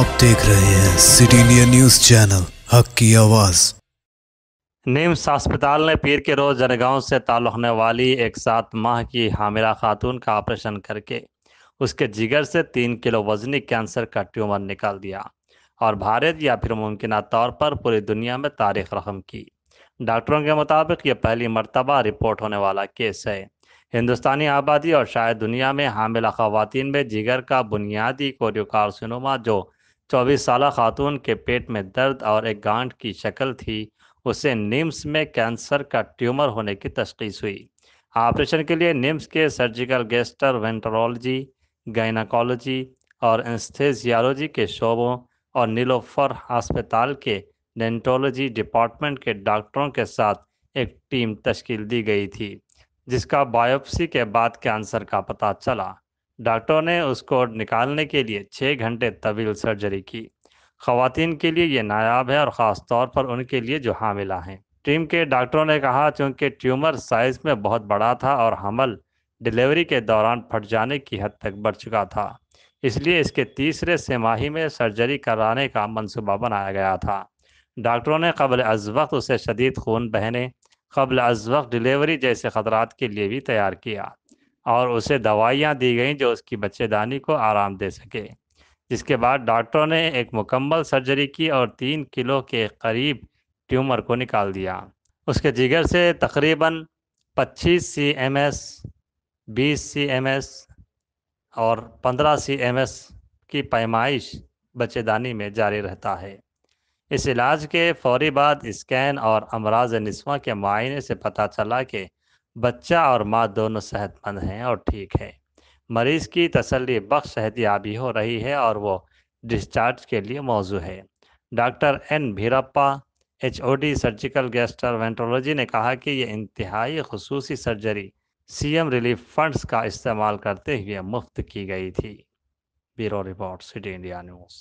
आप देख रहे हैं सिटी इंडिया न्यूज चैनल हक की आवाज निम्स अस्पताल ने पीर के रोज जनगांव से ताल्लुक होने वाली एक सात माह की हामिला खातून का ऑपरेशन करके उसके जिगर से तीन किलो वजनी कैंसर का ट्यूमर निकाल दिया और भारत या फिर मुमकिन तौर पर पूरी दुनिया में तारीख रकम की डॉक्टरों के मुताबिक ये पहली मरतबा रिपोर्ट होने वाला केस है हिंदुस्तानी आबादी और शायद दुनिया में हामिला खातन में जिगर का बुनियादी कोरियोकारसिनोमा जो चौबीस साल खातून के पेट में दर्द और एक गांठ की शक्ल थी उसे निम्स में कैंसर का ट्यूमर होने की तशखीस हुई ऑपरेशन के लिए निम्स के सर्जिकल गेस्टर वेंट्रोलॉजी गाइनाकोलॉजी और एंस्थेजियालोजी के शोबों और नीलोफर अस्पताल के डेंटोलॉजी डिपार्टमेंट के डॉक्टरों के साथ एक टीम तश्कील दी गई थी जिसका बायोप्सी के बाद कैंसर का पता चला डॉक्टरों ने उसको निकालने के लिए छः घंटे तवील सर्जरी की खातन के लिए ये नायाब है और ख़ास तौर पर उनके लिए जो हामिला हैं टीम के डॉक्टरों ने कहा चूँकि ट्यूमर साइज़ में बहुत बड़ा था और हमल डिलीवरी के दौरान फट जाने की हद तक बढ़ चुका था इसलिए इसके तीसरे सेमाही में सर्जरी कराने का मंसूबा बनाया गया था डॉक्टरों ने कबल अज वक्त उसे शदीद खून बहने कबल अज वक्त डिलीवरी जैसे ख़तरा के लिए भी तैयार किया और उसे दवाइयाँ दी गई जो उसकी बच्चेदानी को आराम दे सके जिसके बाद डॉक्टरों ने एक मुकम्मल सर्जरी की और तीन किलो के करीब ट्यूमर को निकाल दिया उसके जिगर से तकरीबन 25 सी एम एस बीस सी एम एस और 15 सी एम एस की पैमाइश बच्चेदानी में जारी रहता है इस इलाज के फौरी बाद स्कैन और अमराज नस्वा के मायने से पता चला कि बच्चा और माँ दोनों सेहतमंद हैं और ठीक हैं मरीज़ की तसली बख्श सहतियाबी हो रही है और वो डिस्चार्ज के लिए मौजू है doctor N Bheerappa H O D surgical gastroenterology ने कहा कि ये इंतहाई खसूसी surgery C M relief funds का इस्तेमाल करते हुए मुफ्त की गई थी bureau report city India news